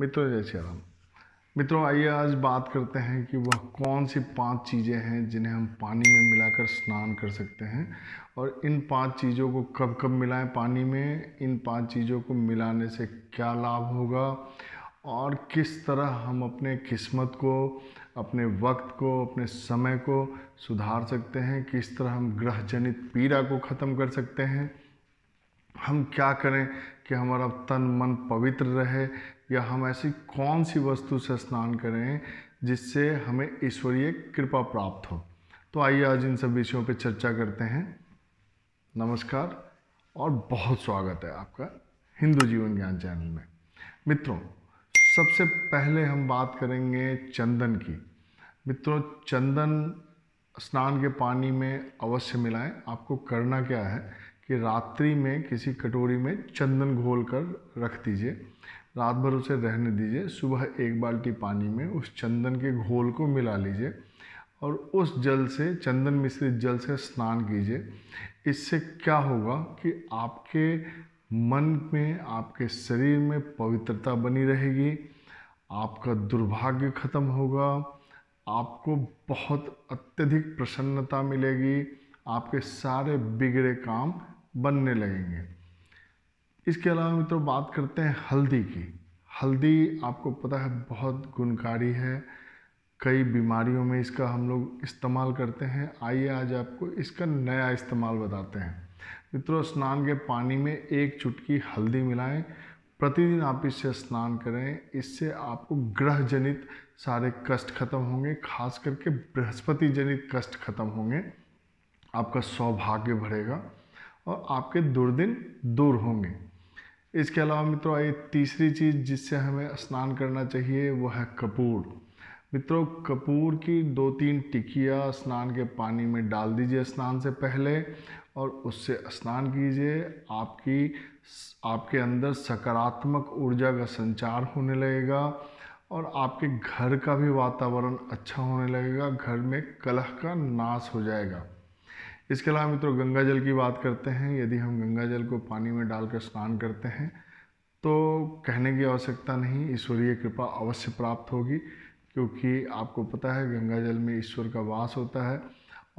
मित्रों जय श्री राम मित्रों आइए आज बात करते हैं कि वह कौन सी पांच चीज़ें हैं जिन्हें हम पानी में मिलाकर स्नान कर सकते हैं और इन पांच चीज़ों को कब कब मिलाएं पानी में इन पांच चीज़ों को मिलाने से क्या लाभ होगा और किस तरह हम अपने किस्मत को अपने वक्त को अपने समय को सुधार सकते हैं किस तरह हम ग्रह जनित पीड़ा को ख़त्म कर सकते हैं हम क्या करें कि हमारा तन मन पवित्र रहे या हम ऐसी कौन सी वस्तु से स्नान करें जिससे हमें ईश्वरीय कृपा प्राप्त हो तो आइए आज इन सब विषयों पर चर्चा करते हैं नमस्कार और बहुत स्वागत है आपका हिंदू जीवन ज्ञान चैनल में मित्रों सबसे पहले हम बात करेंगे चंदन की मित्रों चंदन स्नान के पानी में अवश्य मिलाएं आपको करना क्या है कि रात्रि में किसी कटोरी में चंदन घोल कर रख दीजिए रात भर उसे रहने दीजिए सुबह एक बाल्टी पानी में उस चंदन के घोल को मिला लीजिए और उस जल से चंदन मिश्रित जल से स्नान कीजिए इससे क्या होगा कि आपके मन में आपके शरीर में पवित्रता बनी रहेगी आपका दुर्भाग्य खत्म होगा आपको बहुत अत्यधिक प्रसन्नता मिलेगी आपके सारे बिगड़े काम बनने लगेंगे इसके अलावा मित्रों बात करते हैं हल्दी की हल्दी आपको पता है बहुत गुणकारी है कई बीमारियों में इसका हम लोग इस्तेमाल करते हैं आइए आज आपको इसका नया इस्तेमाल बताते हैं मित्रों स्नान के पानी में एक चुटकी हल्दी मिलाएं प्रतिदिन आप इससे स्नान करें इससे आपको ग्रह जनित सारे कष्ट खत्म होंगे खास करके बृहस्पति जनित कष्ट खत्म होंगे आपका सौभाग्य बढ़ेगा और आपके दुर्दिन दूर होंगे इसके अलावा मित्रों आई तीसरी चीज़ जिससे हमें स्नान करना चाहिए वो है कपूर मित्रों कपूर की दो तीन टिकिया स्नान के पानी में डाल दीजिए स्नान से पहले और उससे स्नान कीजिए आपकी आपके अंदर सकारात्मक ऊर्जा का संचार होने लगेगा और आपके घर का भी वातावरण अच्छा होने लगेगा घर में कलह का नाश हो जाएगा इसके अलावा मित्रों गंगा जल की बात करते हैं यदि हम गंगा जल को पानी में डालकर स्नान करते हैं तो कहने की आवश्यकता नहीं ईश्वरीय कृपा अवश्य प्राप्त होगी क्योंकि आपको पता है गंगा जल में ईश्वर का वास होता है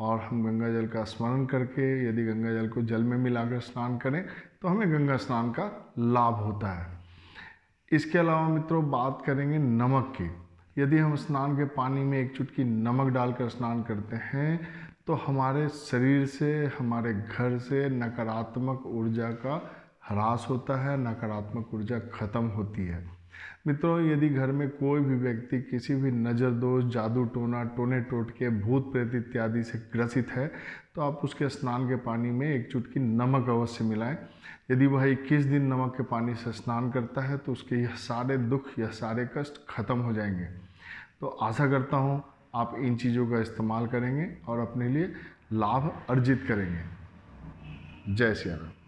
और हम गंगा जल का स्मरण करके यदि गंगा जल को जल में मिलाकर स्नान करें तो हमें गंगा स्नान का लाभ होता है इसके अलावा मित्रों बात करेंगे नमक की यदि हम स्नान के पानी में एक चुटकी नमक डालकर स्नान करते हैं तो हमारे शरीर से हमारे घर से नकारात्मक ऊर्जा का ह्रास होता है नकारात्मक ऊर्जा ख़त्म होती है मित्रों यदि घर में कोई भी व्यक्ति किसी भी नज़र दोष जादू टोना टोने टोटके भूत प्रेत इत्यादि से ग्रसित है तो आप उसके स्नान के पानी में एक चुटकी नमक अवश्य मिलाएं यदि वह इक्कीस दिन नमक के पानी से स्नान करता है तो उसके यह सारे दुख यह सारे कष्ट खत्म हो जाएंगे तो आशा करता हूँ आप इन चीज़ों का इस्तेमाल करेंगे और अपने लिए लाभ अर्जित करेंगे जय श्री राम